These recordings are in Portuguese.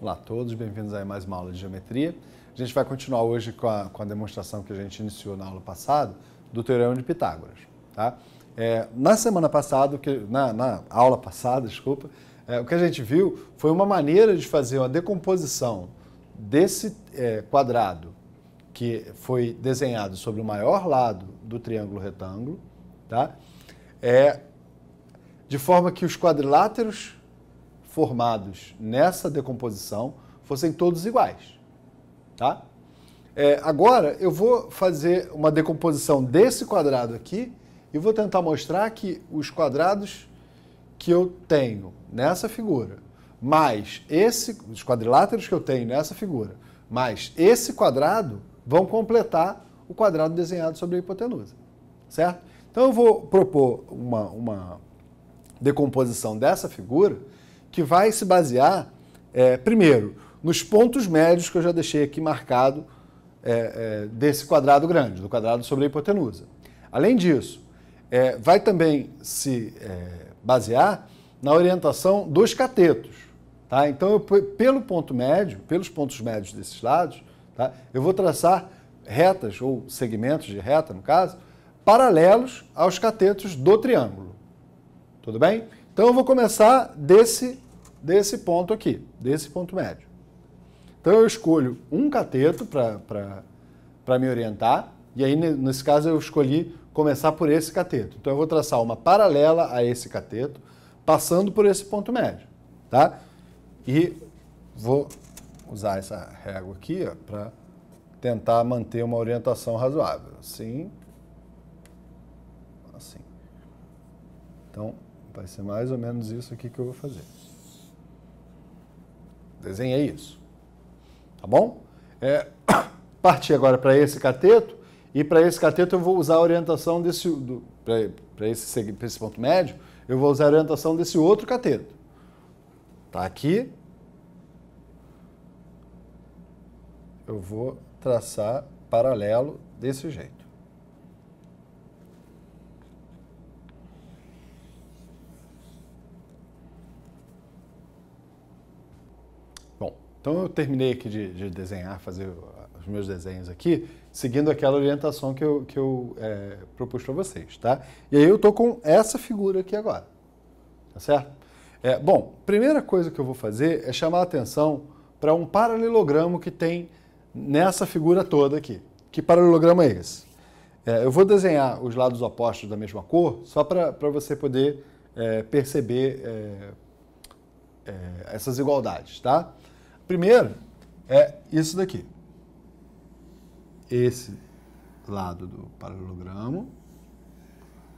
Olá a todos, bem-vindos a mais uma aula de geometria. A gente vai continuar hoje com a, com a demonstração que a gente iniciou na aula passada do Teorema de Pitágoras. Tá? É, na semana passada, na, na aula passada, desculpa, é, o que a gente viu foi uma maneira de fazer uma decomposição desse é, quadrado que foi desenhado sobre o maior lado do triângulo retângulo, tá? é, de forma que os quadriláteros formados nessa decomposição fossem todos iguais. Tá? É, agora eu vou fazer uma decomposição desse quadrado aqui e vou tentar mostrar que os quadrados que eu tenho nessa figura, mais esse, os quadriláteros que eu tenho nessa figura, mais esse quadrado, vão completar o quadrado desenhado sobre a hipotenusa, certo? Então eu vou propor uma, uma decomposição dessa figura que vai se basear, é, primeiro, nos pontos médios que eu já deixei aqui marcado é, é, desse quadrado grande, do quadrado sobre a hipotenusa. Além disso, é, vai também se é, basear na orientação dos catetos. Tá? Então, eu, pelo ponto médio, pelos pontos médios desses lados, tá? eu vou traçar retas, ou segmentos de reta, no caso, paralelos aos catetos do triângulo. Tudo bem? Então eu vou começar desse, desse ponto aqui, desse ponto médio. Então eu escolho um cateto para me orientar, e aí nesse caso eu escolhi começar por esse cateto. Então eu vou traçar uma paralela a esse cateto, passando por esse ponto médio, tá? E vou usar essa régua aqui para tentar manter uma orientação razoável. Assim, assim. Então, vai ser é mais ou menos isso aqui que eu vou fazer. Desenhei isso. Tá bom? É, parti agora para esse cateto, e para esse cateto eu vou usar a orientação desse, para esse, esse ponto médio, eu vou usar a orientação desse outro cateto. Tá aqui. Eu vou traçar paralelo desse jeito. Então eu terminei aqui de, de desenhar, fazer os meus desenhos aqui, seguindo aquela orientação que eu, que eu é, propus para vocês, tá? E aí eu estou com essa figura aqui agora, tá certo? É, bom, primeira coisa que eu vou fazer é chamar a atenção para um paralelogramo que tem nessa figura toda aqui. Que paralelograma é esse? É, eu vou desenhar os lados opostos da mesma cor, só para você poder é, perceber é, é, essas igualdades, tá? Primeiro, é isso daqui. Esse lado do paralelogramo,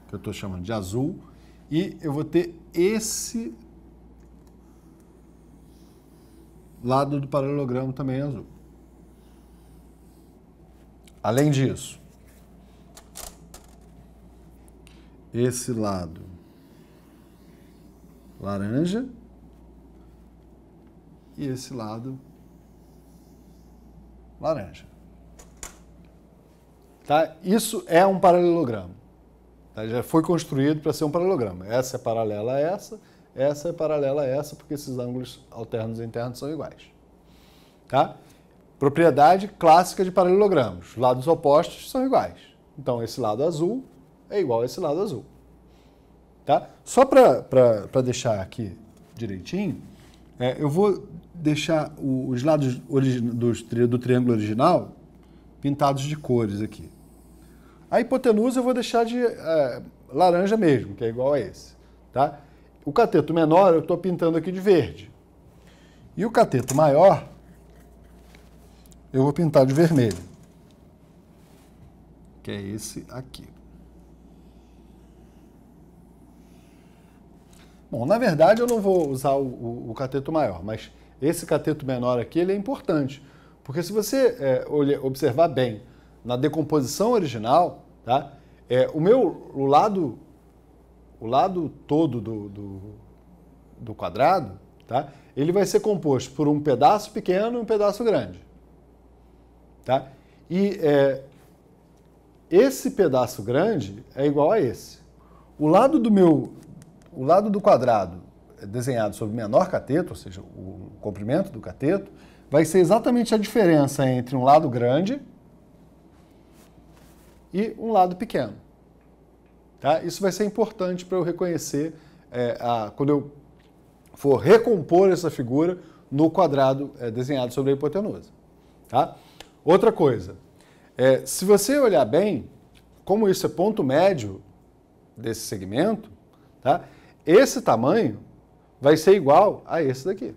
que eu estou chamando de azul, e eu vou ter esse lado do paralelogramo também azul. Além disso, esse lado laranja e esse lado laranja. Tá? Isso é um paralelogramo. Tá? Já foi construído para ser um paralelogramo. Essa é paralela a essa, essa é paralela a essa, porque esses ângulos alternos e internos são iguais. Tá? Propriedade clássica de paralelogramos. Lados opostos são iguais. Então, esse lado azul é igual a esse lado azul. Tá? Só para deixar aqui direitinho, é, eu vou deixar os lados do, do triângulo original pintados de cores aqui. A hipotenusa eu vou deixar de é, laranja mesmo, que é igual a esse. Tá? O cateto menor eu estou pintando aqui de verde. E o cateto maior eu vou pintar de vermelho, que é esse aqui. Bom, na verdade eu não vou usar o, o, o cateto maior, mas esse cateto menor aqui ele é importante, porque se você é, olhar, observar bem na decomposição original, tá? É, o meu o lado o lado todo do, do, do, quadrado, tá? Ele vai ser composto por um pedaço pequeno e um pedaço grande, tá? E é, esse pedaço grande é igual a esse. O lado do meu o lado do quadrado é desenhado sobre o menor cateto, ou seja, o comprimento do cateto, vai ser exatamente a diferença entre um lado grande e um lado pequeno. Tá? Isso vai ser importante para eu reconhecer, é, a, quando eu for recompor essa figura no quadrado é, desenhado sobre a hipotenusa. Tá? Outra coisa, é, se você olhar bem, como isso é ponto médio desse segmento, tá? esse tamanho vai ser igual a esse daqui.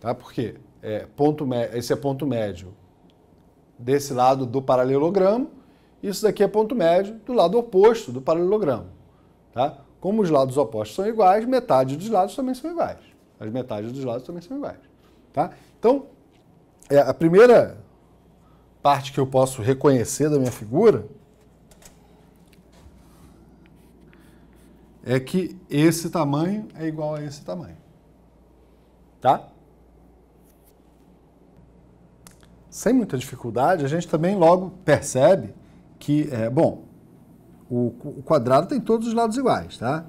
Tá? Porque é, ponto, esse é ponto médio desse lado do paralelogramo, isso daqui é ponto médio do lado oposto do paralelogramo. Tá? Como os lados opostos são iguais, metade dos lados também são iguais. As metades dos lados também são iguais. Tá? Então, é, a primeira parte que eu posso reconhecer da minha figura é que esse tamanho é igual a esse tamanho. Tá? Sem muita dificuldade, a gente também logo percebe que, é, bom, o, o quadrado tem todos os lados iguais, tá?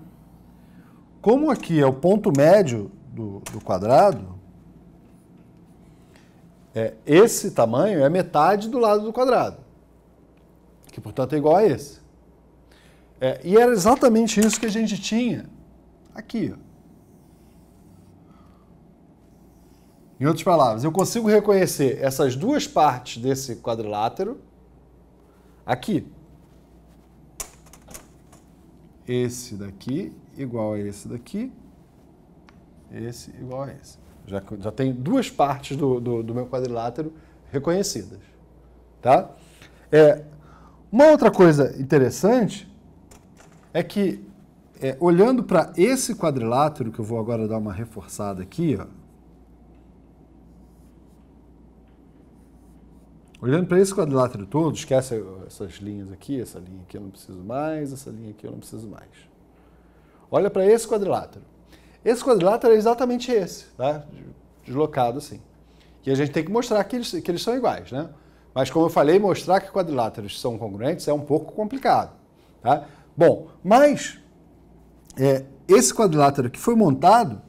Como aqui é o ponto médio do, do quadrado, é, esse tamanho é metade do lado do quadrado, que portanto é igual a esse. É, e era exatamente isso que a gente tinha aqui. Em outras palavras, eu consigo reconhecer essas duas partes desse quadrilátero aqui. Esse daqui igual a esse daqui, esse igual a esse. Já, já tem duas partes do, do, do meu quadrilátero reconhecidas. Tá? É, uma outra coisa interessante é que, é, olhando para esse quadrilátero, que eu vou agora dar uma reforçada aqui, ó, Olhando para esse quadrilátero todo, esquece essas linhas aqui, essa linha aqui eu não preciso mais, essa linha aqui eu não preciso mais. Olha para esse quadrilátero. Esse quadrilátero é exatamente esse, tá? deslocado assim. E a gente tem que mostrar que eles, que eles são iguais. Né? Mas como eu falei, mostrar que quadriláteros são congruentes é um pouco complicado. Tá? Bom, mas é, esse quadrilátero que foi montado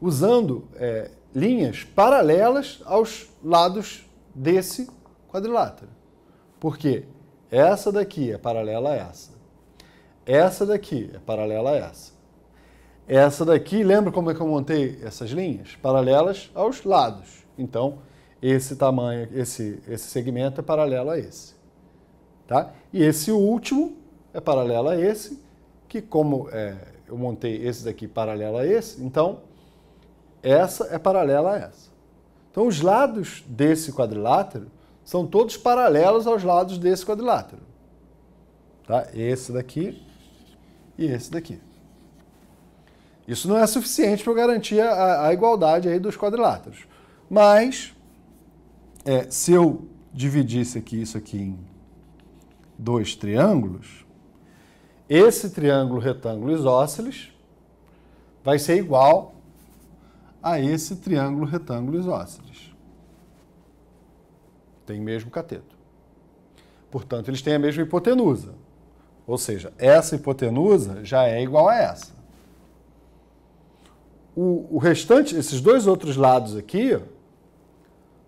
usando é, linhas paralelas aos lados desse quadrilátero. Porque essa daqui é paralela a essa. Essa daqui é paralela a essa. Essa daqui, lembra como é que eu montei essas linhas? Paralelas aos lados. Então, esse tamanho, esse, esse segmento é paralelo a esse. Tá? E esse último é paralelo a esse, que como é, eu montei esse daqui paralelo a esse, então essa é paralela a essa. Então os lados desse quadrilátero são todos paralelos aos lados desse quadrilátero. Tá? Esse daqui e esse daqui. Isso não é suficiente para garantir a, a, igualdade aí dos quadriláteros. Mas, é, se eu dividisse aqui isso aqui em dois triângulos, esse triângulo retângulo isósceles vai ser igual a esse triângulo retângulo isósceles. Tem mesmo cateto. Portanto, eles têm a mesma hipotenusa. Ou seja, essa hipotenusa já é igual a essa. O, o restante, esses dois outros lados aqui,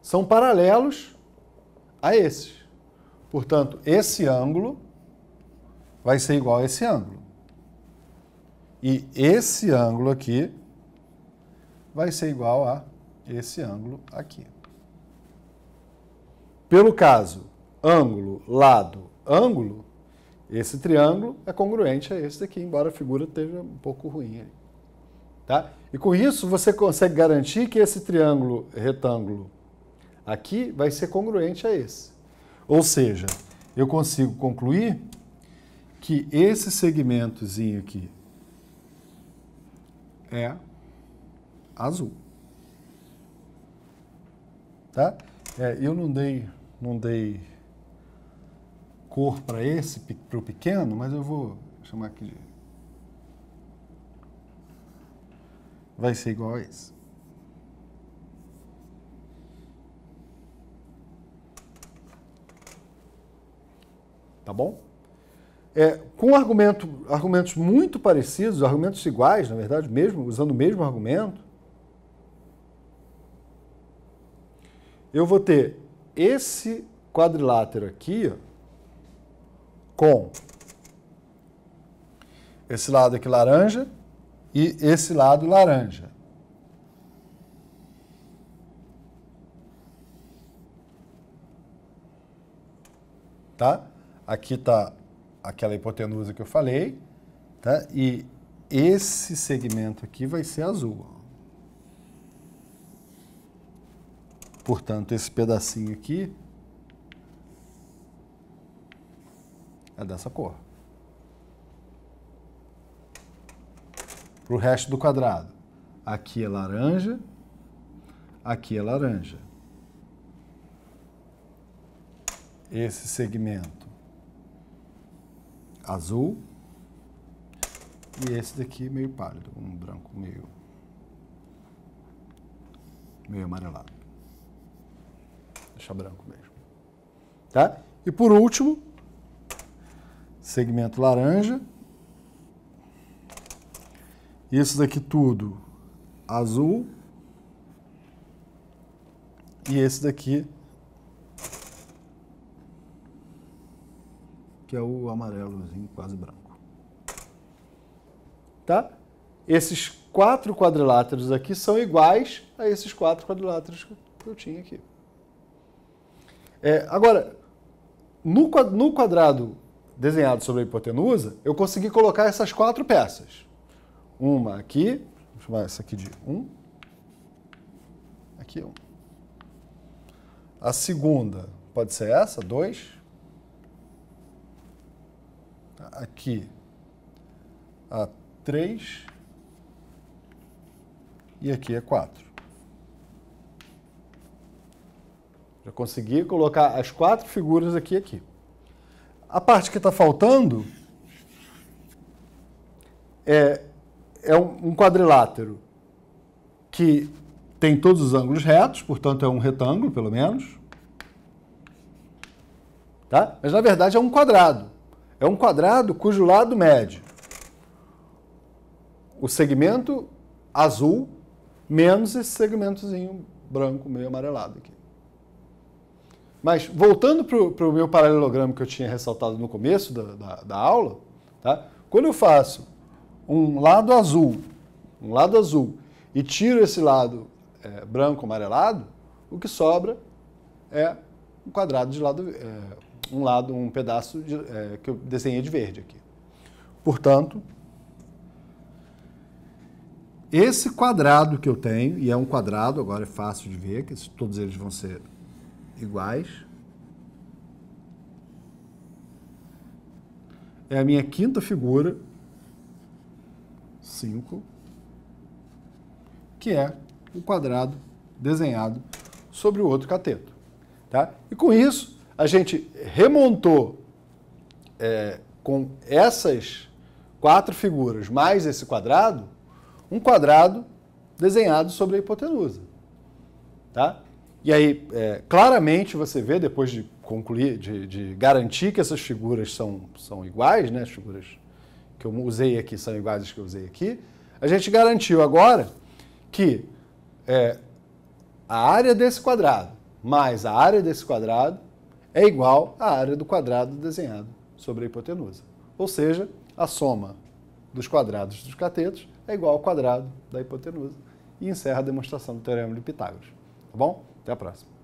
são paralelos a esses. Portanto, esse ângulo vai ser igual a esse ângulo. E esse ângulo aqui vai ser igual a esse ângulo aqui. Pelo caso ângulo, lado, ângulo, esse triângulo é congruente a esse daqui, embora a figura esteja um pouco ruim. Aí, tá? E com isso você consegue garantir que esse triângulo retângulo aqui vai ser congruente a esse. Ou seja, eu consigo concluir que esse segmentozinho aqui é azul. Tá? É, eu não dei, não dei cor para esse, para o pequeno, mas eu vou chamar aqui de... Vai ser igual a esse. Tá bom? é, com argumento, argumentos muito parecidos, argumentos iguais, na verdade, mesmo usando o mesmo argumento, eu vou ter esse quadrilátero aqui ó, com esse lado aqui laranja e esse lado laranja. Tá? Aqui está aquela hipotenusa que eu falei, tá? E esse segmento aqui vai ser azul. Portanto, esse pedacinho aqui é dessa cor. Para o resto do quadrado, aqui é laranja, aqui é laranja. Esse segmento azul. E esse daqui é meio pálido, um branco meio, meio amarelado. Deixa branco mesmo. Tá? E por último, segmento laranja. Isso daqui tudo azul. E esse daqui que é o amarelozinho quase branco. Tá? Esses quatro quadriláteros aqui são iguais a esses quatro quadriláteros que eu tinha aqui. É, agora, no, no quadrado desenhado sobre a hipotenusa, eu consegui colocar essas quatro peças. Uma aqui, vou chamar essa aqui de 1. Um. Aqui, 1. Um. A segunda pode ser essa, 2 aqui a 3 e aqui a 4. Já consegui colocar as quatro figuras aqui aqui. A parte que está faltando é, é um quadrilátero que tem todos os ângulos retos, portanto é um retângulo, pelo menos. Tá? Mas na verdade é um quadrado. É um quadrado cujo lado mede o segmento azul menos esse segmentozinho branco meio amarelado aqui. Mas voltando para o meu paralelogramo que eu tinha ressaltado no começo da, da, da aula, tá? quando eu faço um lado azul, um lado azul, e tiro esse lado é, branco amarelado, o que sobra é um quadrado de lado é, um lado, um pedaço de, é, que eu desenhei de verde aqui. Portanto, esse quadrado que eu tenho, e é um quadrado, agora é fácil de ver, que todos eles vão ser iguais, é a minha quinta figura, 5, que é o quadrado desenhado sobre o outro cateto. Tá? E com isso, a gente remontou é, com essas quatro figuras mais esse quadrado, um quadrado desenhado sobre a hipotenusa. Tá? E aí, é, claramente você vê, depois de concluir, de, de, garantir que essas figuras são, são iguais, né? as figuras que eu usei aqui são iguais às que eu usei aqui, a gente garantiu agora que é, a área desse quadrado mais a área desse quadrado é igual à área do quadrado desenhado sobre a hipotenusa. Ou seja, a soma dos quadrados dos catetos é igual ao quadrado da hipotenusa e encerra a demonstração do Teorema de Pitágoras. Tá bom? Até a próxima.